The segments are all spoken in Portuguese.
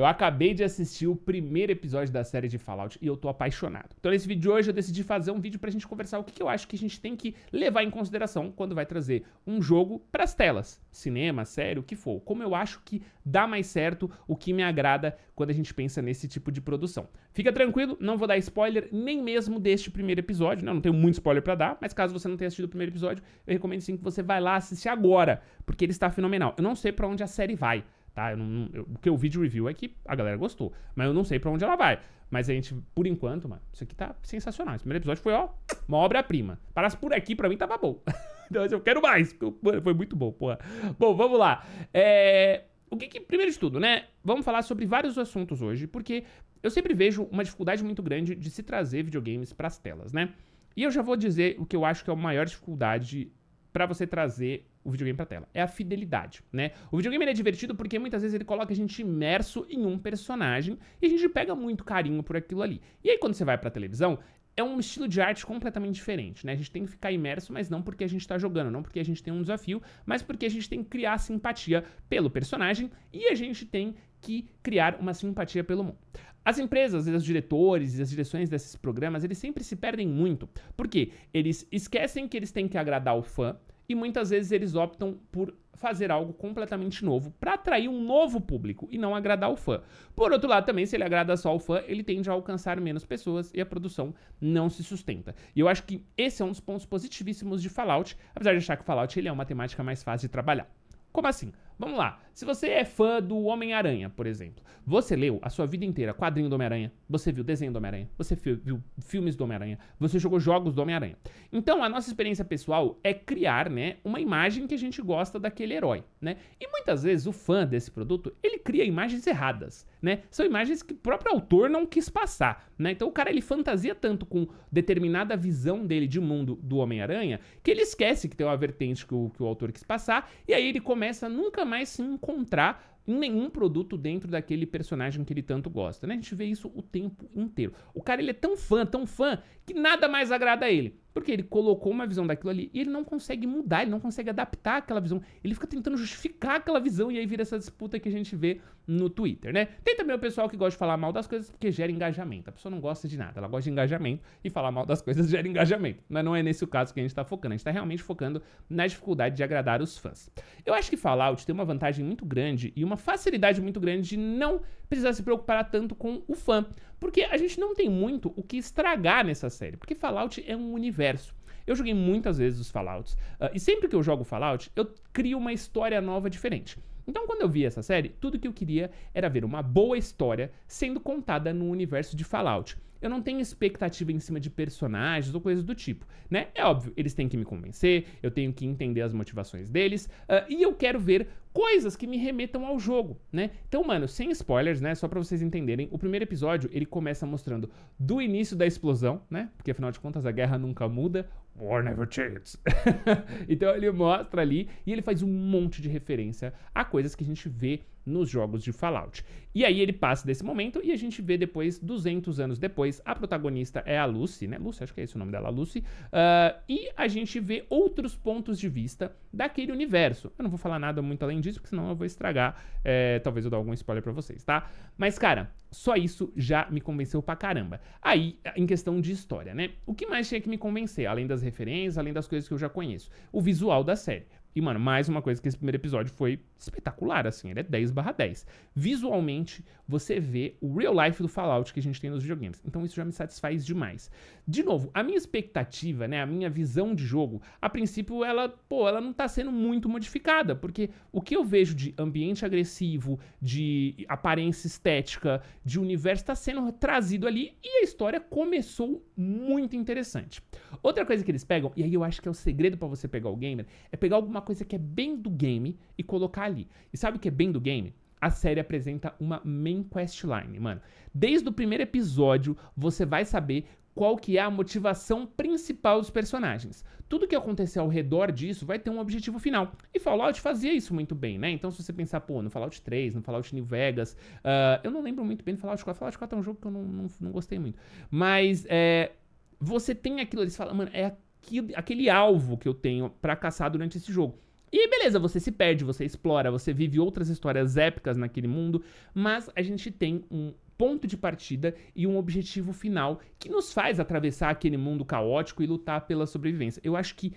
Eu acabei de assistir o primeiro episódio da série de Fallout e eu tô apaixonado. Então, nesse vídeo de hoje, eu decidi fazer um vídeo pra gente conversar o que, que eu acho que a gente tem que levar em consideração quando vai trazer um jogo pras telas. Cinema, série, o que for. Como eu acho que dá mais certo, o que me agrada quando a gente pensa nesse tipo de produção. Fica tranquilo, não vou dar spoiler nem mesmo deste primeiro episódio, né? Eu não tenho muito spoiler para dar, mas caso você não tenha assistido o primeiro episódio, eu recomendo sim que você vá lá assistir agora, porque ele está fenomenal. Eu não sei para onde a série vai. Tá? Eu não, eu, o que eu vi de review é que a galera gostou. Mas eu não sei para onde ela vai. Mas a gente, por enquanto, mano, isso aqui tá sensacional. Esse primeiro episódio foi, ó, uma obra-prima. Parasse por aqui, pra mim tava bom. então assim, eu quero mais. Mano, foi muito bom, porra. Bom, vamos lá. É, o que, que primeiro de tudo, né? Vamos falar sobre vários assuntos hoje, porque eu sempre vejo uma dificuldade muito grande de se trazer videogames para as telas, né? E eu já vou dizer o que eu acho que é a maior dificuldade para você trazer o videogame pra tela. É a fidelidade, né? O videogame é divertido porque muitas vezes ele coloca a gente imerso em um personagem e a gente pega muito carinho por aquilo ali. E aí quando você vai pra televisão, é um estilo de arte completamente diferente, né? A gente tem que ficar imerso, mas não porque a gente tá jogando, não porque a gente tem um desafio, mas porque a gente tem que criar simpatia pelo personagem e a gente tem que criar uma simpatia pelo mundo. As empresas, os diretores e as direções desses programas, eles sempre se perdem muito, porque eles esquecem que eles têm que agradar o fã, e muitas vezes eles optam por fazer algo completamente novo para atrair um novo público e não agradar o fã. Por outro lado, também se ele agrada só o fã, ele tende a alcançar menos pessoas e a produção não se sustenta. E eu acho que esse é um dos pontos positivíssimos de Fallout, apesar de achar que Fallout ele é uma temática mais fácil de trabalhar. Como assim? Vamos lá. Se você é fã do Homem-Aranha, por exemplo, você leu a sua vida inteira quadrinho do Homem-Aranha, você viu desenho do Homem-Aranha, você viu filmes do Homem-Aranha, você jogou jogos do Homem-Aranha. Então, a nossa experiência pessoal é criar, né, uma imagem que a gente gosta daquele herói, né? E muitas vezes o fã desse produto, ele cria imagens erradas, né? São imagens que o próprio autor não quis passar, né? Então, o cara ele fantasia tanto com determinada visão dele de mundo do Homem-Aranha, que ele esquece que tem uma vertente que o, que o autor quis passar, e aí ele começa nunca nunca mais se encontrar em nenhum produto dentro daquele personagem que ele tanto gosta, né? A gente vê isso o tempo inteiro. O cara, ele é tão fã, tão fã, que nada mais agrada a ele. Porque ele colocou uma visão daquilo ali e ele não consegue mudar, ele não consegue adaptar aquela visão. Ele fica tentando justificar aquela visão e aí vira essa disputa que a gente vê no Twitter, né? Tem também o pessoal que gosta de falar mal das coisas porque gera engajamento. A pessoa não gosta de nada, ela gosta de engajamento e falar mal das coisas gera engajamento. Mas não é nesse o caso que a gente tá focando, a gente tá realmente focando na dificuldade de agradar os fãs. Eu acho que Fallout tem uma vantagem muito grande e uma facilidade muito grande de não precisar se preocupar tanto com o fã. Porque a gente não tem muito o que estragar nessa série, porque Fallout é um universo. Eu joguei muitas vezes os Fallouts, uh, e sempre que eu jogo Fallout, eu crio uma história nova diferente. Então, quando eu vi essa série, tudo que eu queria era ver uma boa história sendo contada no universo de Fallout eu não tenho expectativa em cima de personagens ou coisas do tipo, né? É óbvio, eles têm que me convencer, eu tenho que entender as motivações deles, uh, e eu quero ver coisas que me remetam ao jogo, né? Então, mano, sem spoilers, né? Só para vocês entenderem, o primeiro episódio ele começa mostrando do início da explosão, né? Porque afinal de contas a guerra nunca muda, War never changes. então ele mostra ali e ele faz um monte de referência a coisas que a gente vê nos jogos de Fallout. E aí ele passa desse momento e a gente vê depois, 200 anos depois, a protagonista é a Lucy, né? Lucy, acho que é esse o nome dela, Lucy. Uh, e a gente vê outros pontos de vista daquele universo. Eu não vou falar nada muito além disso, porque senão eu vou estragar. É, talvez eu dê algum spoiler pra vocês, tá? Mas, cara, só isso já me convenceu pra caramba. Aí, em questão de história, né? O que mais tinha que me convencer, além das referências, além das coisas que eu já conheço. O visual da série. E, mano, mais uma coisa que esse primeiro episódio foi espetacular, assim. Ele é 10 barra 10. Visualmente, você vê o real life do Fallout que a gente tem nos videogames. Então isso já me satisfaz demais. De novo, a minha expectativa, né? A minha visão de jogo, a princípio, ela, pô, ela não tá sendo muito modificada. Porque o que eu vejo de ambiente agressivo, de aparência estética, de universo, tá sendo trazido ali. E a história começou muito interessante. Outra coisa que eles pegam, e aí eu acho que é o segredo para você pegar o gamer, é pegar alguma uma coisa que é bem do game e colocar ali. E sabe o que é bem do game? a série apresenta uma main questline, mano. Desde o primeiro episódio, você vai saber qual que é a motivação principal dos personagens. Tudo que acontecer ao redor disso vai ter um objetivo final. E Fallout fazia isso muito bem, né? Então se você pensar, pô, no Fallout 3, no Fallout New Vegas, uh, eu não lembro muito bem do Fallout 4. Fallout 4 é um jogo que eu não, não, não gostei muito. Mas é, você tem aquilo, eles falam, mano, é aquele, aquele alvo que eu tenho para caçar durante esse jogo. E beleza, você se perde, você explora, você vive outras histórias épicas naquele mundo, mas a gente tem um ponto de partida e um objetivo final que nos faz atravessar aquele mundo caótico e lutar pela sobrevivência. Eu acho que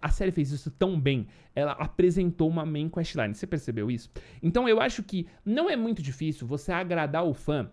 a série fez isso tão bem. Ela apresentou uma main questline. Você percebeu isso? Então eu acho que não é muito difícil você agradar o fã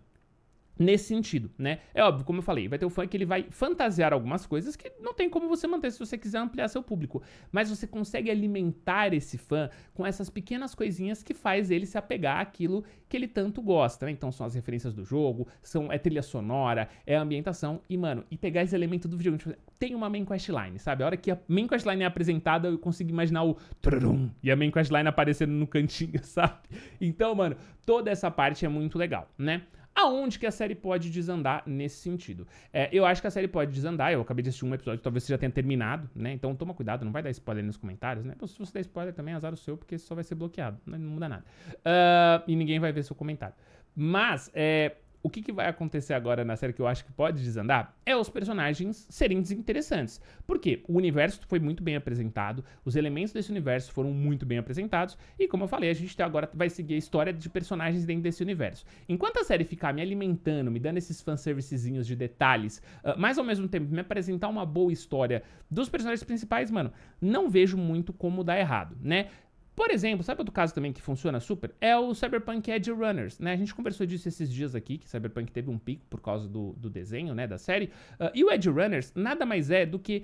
nesse sentido, né? É óbvio, como eu falei, vai ter o fã que ele vai fantasiar algumas coisas que não tem como você manter se você quiser ampliar seu público, mas você consegue alimentar esse fã com essas pequenas coisinhas que faz ele se apegar àquilo que ele tanto gosta, né? Então são as referências do jogo, são é trilha sonora, é a ambientação e mano, e pegar esse elemento do videogame, tipo, tem uma main questline, sabe? A hora que a main questline é apresentada, eu consigo imaginar o trum e a main questline aparecendo no cantinho, sabe? Então, mano, toda essa parte é muito legal, né? aonde que a série pode desandar nesse sentido. É, eu acho que a série pode desandar, eu acabei de assistir um episódio, talvez você já tenha terminado, né? Então toma cuidado, não vai dar spoiler nos comentários, né? Se você der spoiler também, é azar o seu, porque só vai ser bloqueado, né? não muda nada. Uh, e ninguém vai ver seu comentário. Mas, é, o que, que, vai acontecer agora na série que eu acho que pode desandar é os personagens serem desinteressantes. Porque o universo foi muito bem apresentado, os elementos desse universo foram muito bem apresentados, e como eu falei, a gente agora vai seguir a história de personagens dentro desse universo. Enquanto a série ficar me alimentando, me dando esses fanservicezinhos de detalhes, ah, mas ao mesmo tempo me apresentar uma boa história dos personagens principais, mano, não vejo muito como dar errado, né? Por exemplo, sabe outro caso também que funciona super? É o Cyberpunk Edge Runners, né? A gente conversou disso esses dias aqui, que Cyberpunk teve um pico por causa do, do desenho, né, da série. Uh, e o Edge Runners nada mais é do que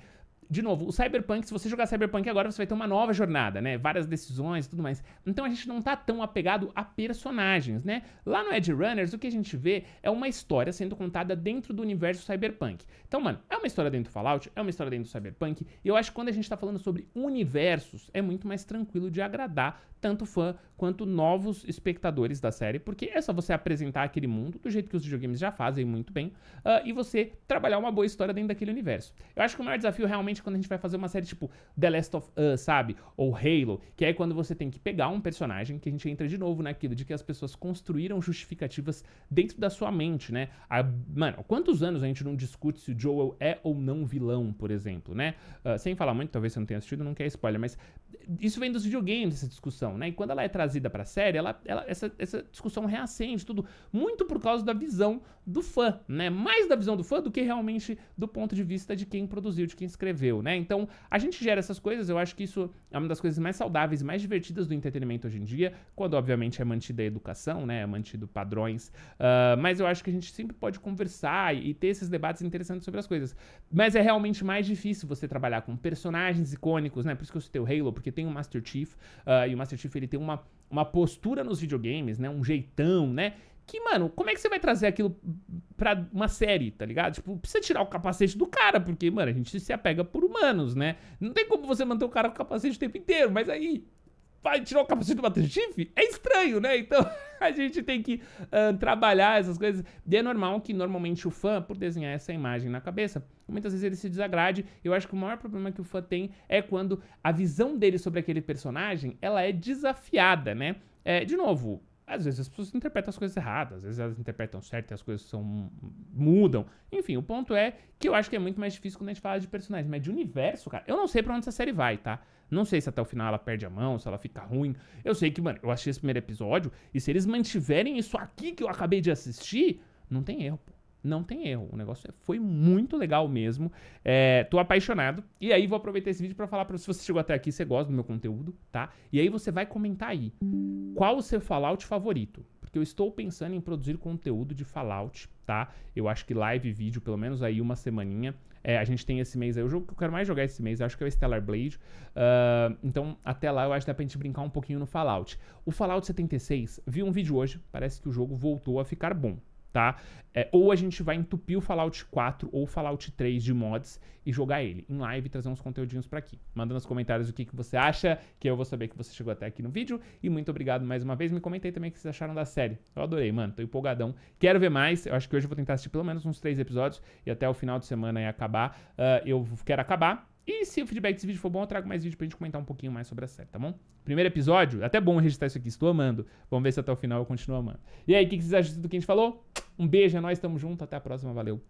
de novo, o Cyberpunk, se você jogar Cyberpunk agora, você vai ter uma nova jornada, né? Várias decisões e tudo mais. Então a gente não tá tão apegado a personagens, né? Lá no Edge Runners, o que a gente vê é uma história sendo contada dentro do universo Cyberpunk. Então, mano, é uma história dentro do Fallout, é uma história dentro do Cyberpunk, e eu acho que quando a gente tá falando sobre universos, é muito mais tranquilo de agradar tanto fã quanto novos espectadores da série, porque é só você apresentar aquele mundo do jeito que os videogames já fazem muito bem, uh, e você trabalhar uma boa história dentro daquele universo. Eu acho que o maior desafio realmente quando a gente vai fazer uma série tipo The Last of Us, sabe? Ou Halo, que é quando você tem que pegar um personagem, que a gente entra de novo naquilo de que as pessoas construíram justificativas dentro da sua mente, né? A, mano, quantos anos a gente não discute se o Joel é ou não vilão, por exemplo, né? Uh, sem falar muito, talvez você não tenha assistido, não quer spoiler, mas isso vem dos videogames, essa discussão, né? E quando ela é trazida pra série, ela, ela essa, essa discussão reacende tudo, muito por causa da visão do fã, né? Mais da visão do fã do que realmente do ponto de vista de quem produziu, de quem escreveu deu, né? Então, a gente gera essas coisas, eu acho que isso é uma das coisas mais saudáveis, mais divertidas do entretenimento hoje em dia, quando, obviamente, é mantida a educação, né? É mantido padrões. Uh, mas eu acho que a gente sempre pode conversar e, ter esses debates interessantes sobre as coisas. Mas é realmente mais difícil você trabalhar com personagens icônicos, né? Por isso que eu citei o Halo, porque tem o Master Chief, uh, e o Master Chief, ele tem uma uma postura nos videogames, né? Um jeitão, né? Que, mano, como é que você vai trazer aquilo pra uma série, tá ligado? Tipo, precisa tirar o capacete do cara, porque, mano, a gente se apega por humanos, né? Não tem como você manter o cara com o capacete o tempo inteiro, mas aí vai tirar o capacete do Master Chief? É estranho, né? Então a gente tem que uh, trabalhar essas coisas. E é normal que normalmente o fã, por desenhar essa imagem na cabeça, muitas vezes ele se desagrade. Eu acho que o maior problema que o fã tem é quando a visão dele sobre aquele personagem, ela é desafiada, né? É, de novo, às vezes as pessoas interpretam as coisas erradas, às vezes elas interpretam certo e as coisas são, mudam. Enfim, o ponto é que eu acho que é muito mais difícil quando a gente fala de personagens, mas de universo, cara, eu não sei para onde essa série vai, tá? Não sei se até o final ela perde a mão, se ela fica ruim. Eu sei que, mano, eu achei esse primeiro episódio e se eles mantiverem isso aqui que eu acabei de assistir, não tem erro, pô. Não tem erro. O negócio é, foi muito legal mesmo. É, tô apaixonado. E aí vou aproveitar esse vídeo para falar para se você chegou até aqui, você gosta do meu conteúdo, tá? E aí você vai comentar aí qual o seu Fallout favorito. Porque eu estou pensando em produzir conteúdo de Fallout, tá? Eu acho que live vídeo, pelo menos aí uma semaninha. É, a gente tem esse mês aí. O jogo que eu quero mais jogar esse mês, acho que é o Stellar Blade. Uh, então, até lá, eu acho que dá pra gente brincar um pouquinho no Fallout. O Fallout 76, vi um vídeo hoje, parece que o jogo voltou a ficar bom tá? É, ou a gente vai entupir o Fallout 4 ou Fallout 3 de mods e jogar ele em live e trazer uns conteúdinhos para aqui. Manda nos comentários o que, que você acha, que eu vou saber que você chegou até aqui no vídeo. E muito obrigado mais uma vez. Me comentei também o que vocês acharam da série. Eu adorei, mano. Tô empolgadão. Quero ver mais. Eu acho que hoje eu vou tentar assistir pelo menos uns três episódios e até o final de semana aí acabar. Uh, eu quero acabar. E se o feedback desse vídeo for bom, eu trago mais vídeo pra gente comentar um pouquinho mais sobre a série, tá bom? Primeiro episódio, é até bom registrar isso aqui, estou amando. Vamos ver se até o final eu continuo amando. E aí, o que, que vocês acham do que a gente falou? Um beijo, é nóis, tamo junto, até a próxima, valeu!